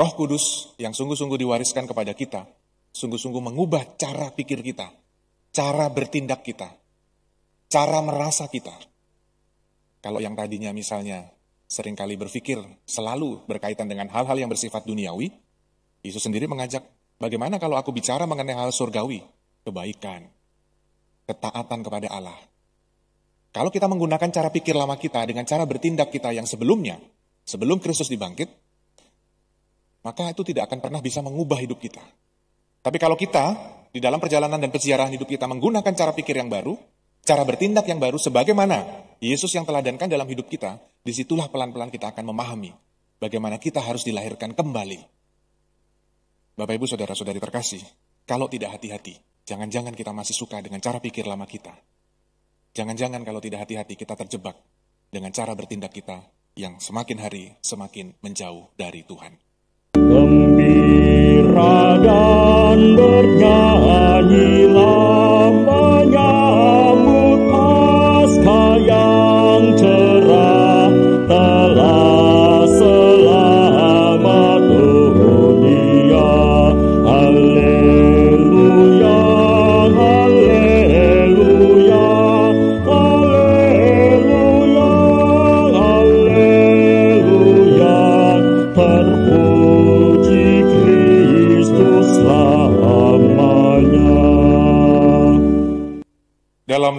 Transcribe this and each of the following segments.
Roh Kudus yang sungguh-sungguh diwariskan kepada kita, sungguh-sungguh mengubah cara pikir kita, cara bertindak kita, cara merasa kita. Kalau yang tadinya misalnya seringkali berpikir selalu berkaitan dengan hal-hal yang bersifat duniawi, Yesus sendiri mengajak, bagaimana kalau aku bicara mengenai hal surgawi? Kebaikan, ketaatan kepada Allah. Kalau kita menggunakan cara pikir lama kita dengan cara bertindak kita yang sebelumnya, sebelum Kristus dibangkit, maka itu tidak akan pernah bisa mengubah hidup kita. Tapi kalau kita di dalam perjalanan dan peziarahan hidup kita menggunakan cara pikir yang baru, cara bertindak yang baru sebagaimana Yesus yang teladankan dalam hidup kita, disitulah pelan-pelan kita akan memahami bagaimana kita harus dilahirkan kembali. Bapak Ibu Saudara-saudari terkasih, kalau tidak hati-hati, jangan-jangan kita masih suka dengan cara pikir lama kita. Jangan-jangan kalau tidak hati-hati kita terjebak dengan cara bertindak kita yang semakin hari semakin menjauh dari Tuhan dan bernyanyi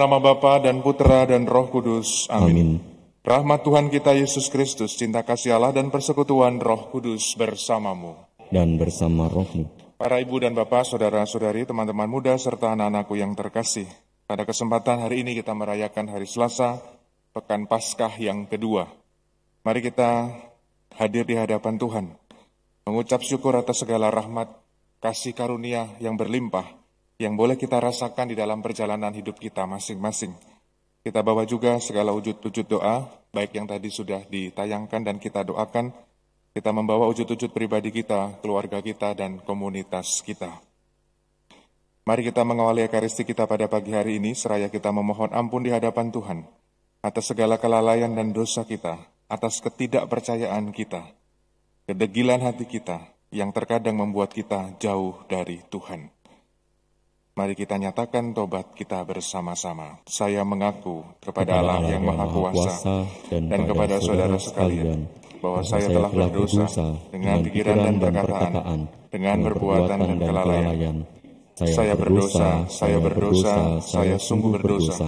nama Bapa dan Putra dan Roh Kudus. Amin. Amin. Rahmat Tuhan kita Yesus Kristus, cinta kasih Allah dan persekutuan Roh Kudus bersamamu dan bersama rohmu. Para ibu dan bapak, saudara-saudari, teman-teman muda serta anak-anakku yang terkasih. Pada kesempatan hari ini kita merayakan hari Selasa, pekan Paskah yang kedua. Mari kita hadir di hadapan Tuhan, mengucap syukur atas segala rahmat, kasih karunia yang berlimpah yang boleh kita rasakan di dalam perjalanan hidup kita masing-masing. Kita bawa juga segala wujud-wujud doa, baik yang tadi sudah ditayangkan dan kita doakan, kita membawa wujud-wujud pribadi kita, keluarga kita, dan komunitas kita. Mari kita mengawali Ekaristi kita pada pagi hari ini, seraya kita memohon ampun di hadapan Tuhan, atas segala kelalaian dan dosa kita, atas ketidakpercayaan kita, kedegilan hati kita, yang terkadang membuat kita jauh dari Tuhan. Mari kita nyatakan tobat kita bersama-sama. Saya mengaku kepada Allah yang Maha Kuasa dan, dan kepada saudara sekalian bahwa saya telah berdosa dengan pikiran dan perkataan, dengan perbuatan dan kelalaian. Saya berdosa, saya berdosa, saya sungguh berdosa.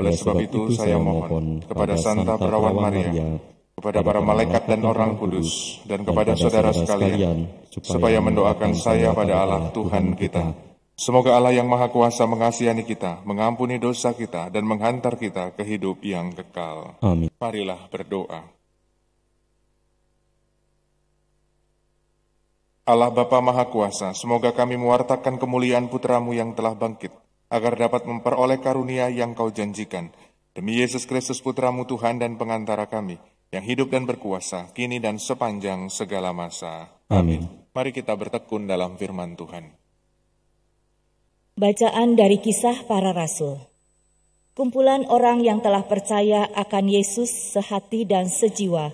Oleh sebab itu saya mohon kepada Santa Perawan Maria, kepada para malaikat dan orang kudus, dan kepada saudara sekalian, supaya mendoakan saya pada Allah Tuhan kita Semoga Allah yang Maha Kuasa mengasihani kita, mengampuni dosa kita, dan menghantar kita ke hidup yang kekal. Amin. Marilah berdoa. Allah Bapa Maha Kuasa, semoga kami mewartakan kemuliaan putramu yang telah bangkit, agar dapat memperoleh karunia yang kau janjikan. Demi Yesus Kristus putramu Tuhan dan pengantara kami, yang hidup dan berkuasa, kini dan sepanjang segala masa. Amin. Mari kita bertekun dalam firman Tuhan. Bacaan dari kisah para rasul. Kumpulan orang yang telah percaya akan Yesus sehati dan sejiwa,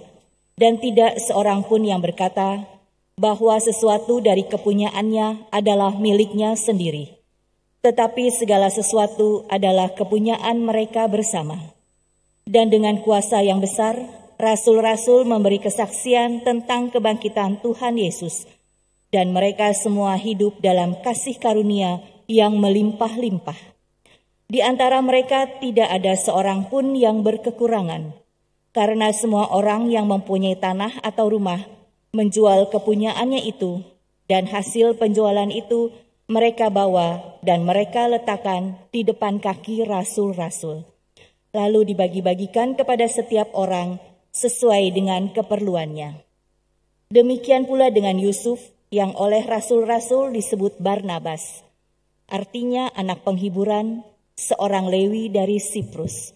dan tidak seorang pun yang berkata bahwa sesuatu dari kepunyaannya adalah miliknya sendiri, tetapi segala sesuatu adalah kepunyaan mereka bersama. Dan dengan kuasa yang besar, rasul-rasul memberi kesaksian tentang kebangkitan Tuhan Yesus, dan mereka semua hidup dalam kasih karunia yang melimpah-limpah. Di antara mereka tidak ada seorang pun yang berkekurangan, karena semua orang yang mempunyai tanah atau rumah menjual kepunyaannya itu, dan hasil penjualan itu mereka bawa dan mereka letakkan di depan kaki rasul-rasul. Lalu dibagi-bagikan kepada setiap orang sesuai dengan keperluannya. Demikian pula dengan Yusuf yang oleh rasul-rasul disebut Barnabas artinya anak penghiburan, seorang Lewi dari Siprus.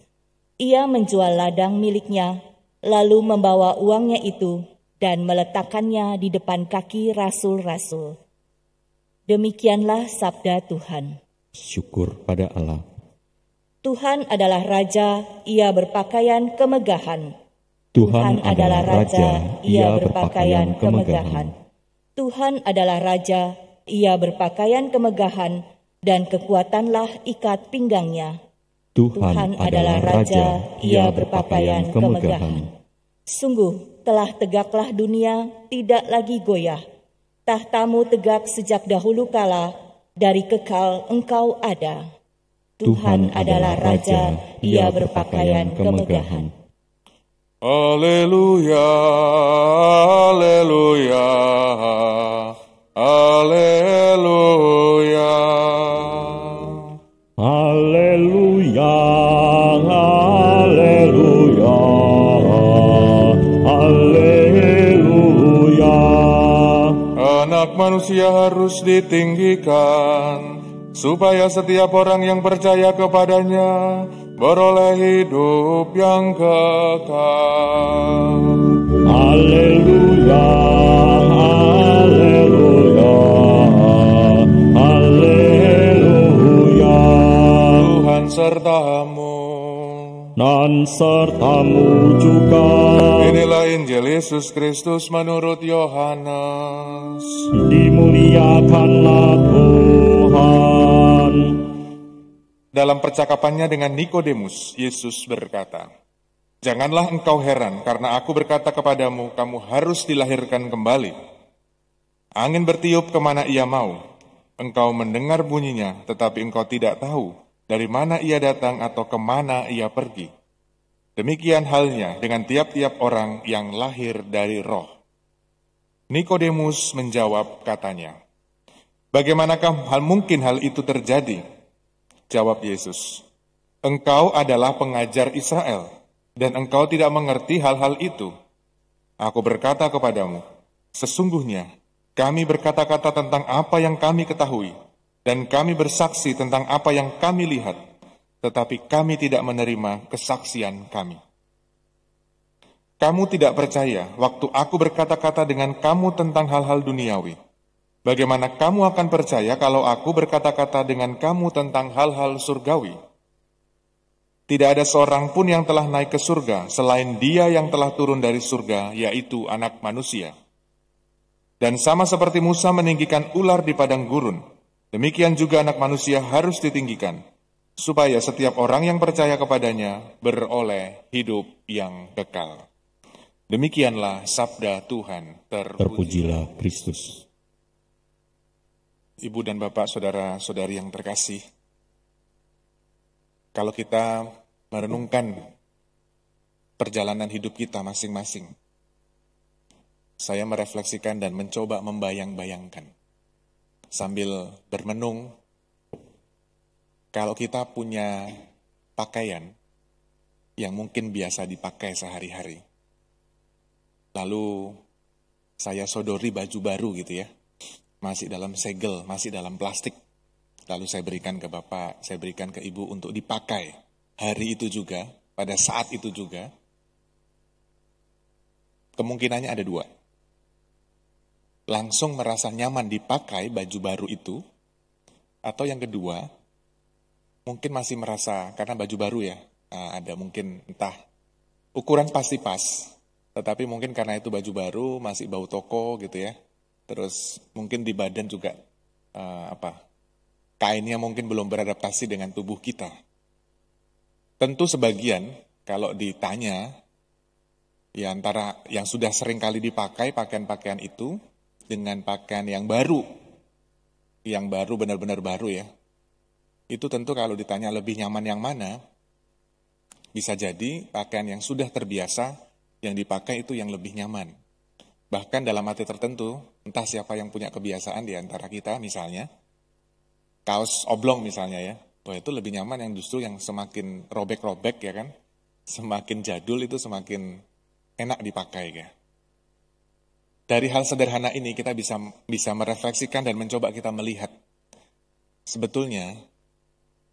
Ia menjual ladang miliknya, lalu membawa uangnya itu dan meletakkannya di depan kaki rasul-rasul. Demikianlah sabda Tuhan. Syukur pada Allah. Tuhan adalah Raja, ia berpakaian kemegahan. Tuhan, Tuhan adalah Raja, ia berpakaian kemegahan. kemegahan. Tuhan adalah Raja, ia berpakaian kemegahan dan kekuatanlah ikat pinggangnya. Tuhan, Tuhan adalah Raja, ia berpakaian kemegahan. Sungguh telah tegaklah dunia, tidak lagi goyah. Tahtamu tegak sejak dahulu kala, dari kekal engkau ada. Tuhan adalah Raja, ia berpakaian kemegahan. Aleluya, aleluya, aleluya. manusia harus ditinggikan, supaya setiap orang yang percaya kepadanya beroleh hidup yang kekal. Haleluya, haleluya, haleluya. Tuhan serta dan sertamu juga. Inilah Injil Yesus Kristus menurut Yohanes. Dimuliakanlah Tuhan. Dalam percakapannya dengan Nikodemus, Yesus berkata, Janganlah engkau heran karena aku berkata kepadamu, kamu harus dilahirkan kembali. Angin bertiup kemana ia mau, engkau mendengar bunyinya, tetapi engkau tidak tahu dari mana ia datang atau kemana ia pergi. Demikian halnya dengan tiap-tiap orang yang lahir dari roh. Nikodemus menjawab katanya, Bagaimanakah hal mungkin hal itu terjadi? Jawab Yesus, Engkau adalah pengajar Israel, dan engkau tidak mengerti hal-hal itu. Aku berkata kepadamu, sesungguhnya kami berkata-kata tentang apa yang kami ketahui, dan kami bersaksi tentang apa yang kami lihat, tetapi kami tidak menerima kesaksian kami. Kamu tidak percaya waktu aku berkata-kata dengan kamu tentang hal-hal duniawi. Bagaimana kamu akan percaya kalau aku berkata-kata dengan kamu tentang hal-hal surgawi? Tidak ada seorang pun yang telah naik ke surga selain Dia yang telah turun dari surga, yaitu Anak Manusia. Dan sama seperti Musa meninggikan ular di padang gurun, Demikian juga anak manusia harus ditinggikan, supaya setiap orang yang percaya kepadanya beroleh hidup yang kekal. Demikianlah sabda Tuhan. Terpujilah Kristus. Ibu dan Bapak, Saudara-saudari yang terkasih, kalau kita merenungkan perjalanan hidup kita masing-masing, saya merefleksikan dan mencoba membayang-bayangkan sambil bermenung, kalau kita punya pakaian yang mungkin biasa dipakai sehari-hari, lalu saya sodori baju baru gitu ya, masih dalam segel, masih dalam plastik, lalu saya berikan ke bapak, saya berikan ke ibu untuk dipakai hari itu juga, pada saat itu juga, kemungkinannya ada dua langsung merasa nyaman dipakai baju baru itu, atau yang kedua, mungkin masih merasa karena baju baru ya, eh, ada mungkin entah ukuran pasti pas, tetapi mungkin karena itu baju baru masih bau toko gitu ya, terus mungkin di badan juga eh, apa kainnya mungkin belum beradaptasi dengan tubuh kita. Tentu sebagian kalau ditanya ya antara yang sudah sering kali dipakai pakaian-pakaian itu dengan pakaian yang baru, yang baru benar-benar baru ya, itu tentu kalau ditanya lebih nyaman yang mana, bisa jadi pakaian yang sudah terbiasa yang dipakai itu yang lebih nyaman. Bahkan dalam arti tertentu, entah siapa yang punya kebiasaan di antara kita misalnya, kaos oblong misalnya ya, bahwa itu lebih nyaman yang justru yang semakin robek-robek ya kan, semakin jadul itu semakin enak dipakai ya. Dari hal sederhana ini kita bisa bisa merefleksikan dan mencoba kita melihat sebetulnya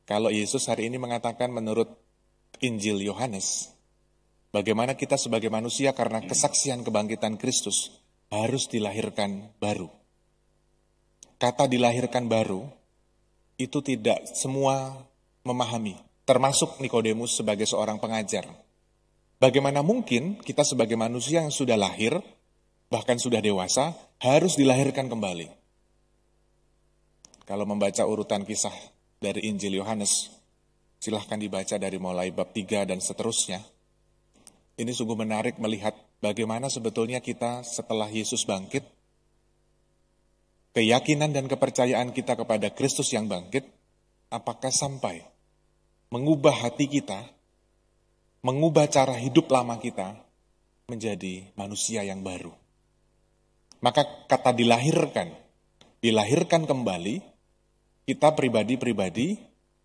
kalau Yesus hari ini mengatakan menurut Injil Yohanes bagaimana kita sebagai manusia karena kesaksian kebangkitan Kristus harus dilahirkan baru. Kata dilahirkan baru itu tidak semua memahami, termasuk Nikodemus sebagai seorang pengajar. Bagaimana mungkin kita sebagai manusia yang sudah lahir bahkan sudah dewasa, harus dilahirkan kembali. Kalau membaca urutan kisah dari Injil Yohanes, silahkan dibaca dari mulai bab 3 dan seterusnya. Ini sungguh menarik melihat bagaimana sebetulnya kita setelah Yesus bangkit, keyakinan dan kepercayaan kita kepada Kristus yang bangkit, apakah sampai mengubah hati kita, mengubah cara hidup lama kita menjadi manusia yang baru. Maka kata dilahirkan, dilahirkan kembali, kita pribadi-pribadi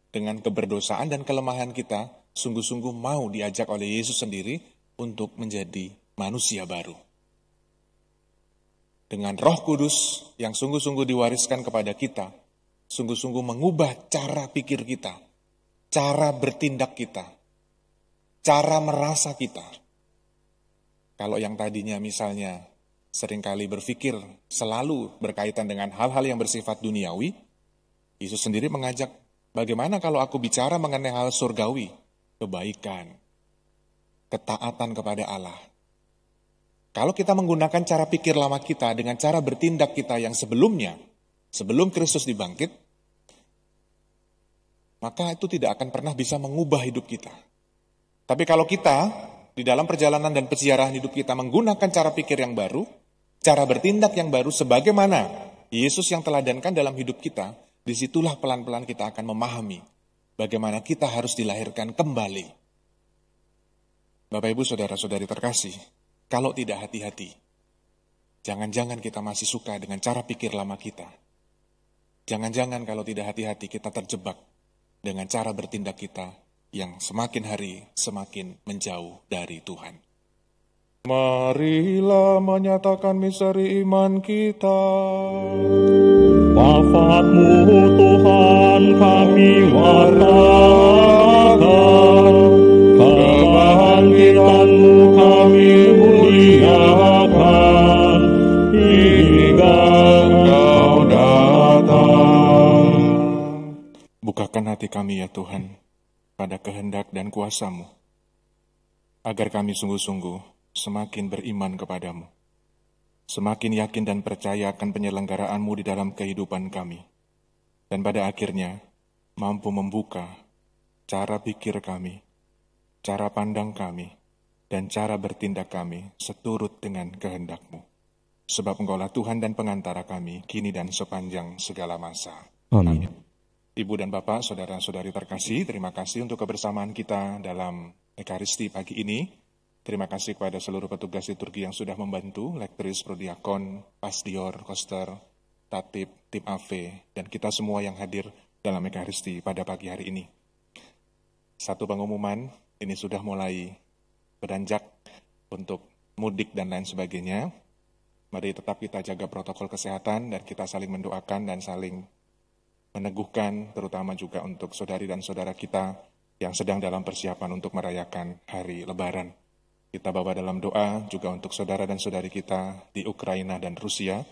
dengan keberdosaan dan kelemahan kita sungguh-sungguh mau diajak oleh Yesus sendiri untuk menjadi manusia baru. Dengan roh kudus yang sungguh-sungguh diwariskan kepada kita, sungguh-sungguh mengubah cara pikir kita, cara bertindak kita, cara merasa kita. Kalau yang tadinya misalnya seringkali berpikir selalu berkaitan dengan hal-hal yang bersifat duniawi, Yesus sendiri mengajak, bagaimana kalau aku bicara mengenai hal surgawi, kebaikan, ketaatan kepada Allah. Kalau kita menggunakan cara pikir lama kita dengan cara bertindak kita yang sebelumnya, sebelum Kristus dibangkit, maka itu tidak akan pernah bisa mengubah hidup kita. Tapi kalau kita di dalam perjalanan dan peziarahan hidup kita menggunakan cara pikir yang baru, cara bertindak yang baru sebagaimana Yesus yang teladankan dalam hidup kita, disitulah pelan-pelan kita akan memahami bagaimana kita harus dilahirkan kembali. Bapak Ibu Saudara-saudari terkasih, kalau tidak hati-hati, jangan-jangan kita masih suka dengan cara pikir lama kita. Jangan-jangan kalau tidak hati-hati kita terjebak dengan cara bertindak kita yang semakin hari semakin menjauh dari Tuhan. Marilah menyatakan misteri iman kita. Wafatmu Tuhan kami wartakan, kebangkitanmu kami muliakan, hingga kau datang. Bukakan hati kami ya Tuhan, pada kehendak dan kuasamu, agar kami sungguh-sungguh semakin beriman kepadamu, semakin yakin dan percaya akan penyelenggaraanmu di dalam kehidupan kami, dan pada akhirnya mampu membuka cara pikir kami, cara pandang kami, dan cara bertindak kami seturut dengan kehendakmu. Sebab engkaulah Tuhan dan pengantara kami, kini dan sepanjang segala masa. Amin. Amin. Ibu dan Bapak, Saudara-saudari terkasih, terima kasih untuk kebersamaan kita dalam Ekaristi pagi ini. Terima kasih kepada seluruh petugas di Turki yang sudah membantu, lektris, prodiakon, pasdior, koster, tatip, tim AV, dan kita semua yang hadir dalam Ekaristi pada pagi hari ini. Satu pengumuman, ini sudah mulai beranjak untuk mudik dan lain sebagainya. Mari tetap kita jaga protokol kesehatan dan kita saling mendoakan dan saling meneguhkan, terutama juga untuk saudari dan saudara kita yang sedang dalam persiapan untuk merayakan hari Lebaran. Kita bawa dalam doa juga untuk saudara dan saudari kita di Ukraina dan Rusia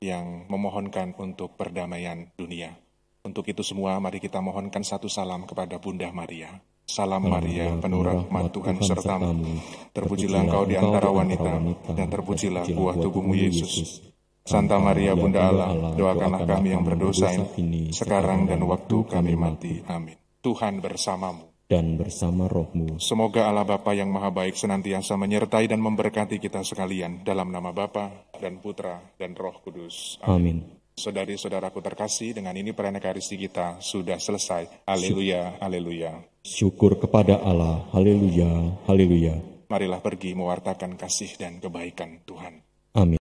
yang memohonkan untuk perdamaian dunia. Untuk itu semua, mari kita mohonkan satu salam kepada Bunda Maria. Salam Maria, penuh rahmat Tuhan sertamu. Terpujilah engkau di antara wanita, dan terpujilah buah tubuhmu Yesus. Santa Maria, Bunda Allah, doakanlah kami yang berdosa ini, sekarang dan waktu kami mati. Amin. Tuhan bersamamu dan bersama rohmu. Semoga Allah Bapa yang Maha Baik senantiasa menyertai dan memberkati kita sekalian dalam nama Bapa dan Putra dan Roh Kudus. Amin. Amin. Saudari-saudaraku terkasih, dengan ini perayaan Ekaristi kita sudah selesai. Haleluya, haleluya. Syukur kepada Allah, haleluya, haleluya. Marilah pergi mewartakan kasih dan kebaikan Tuhan. Amin.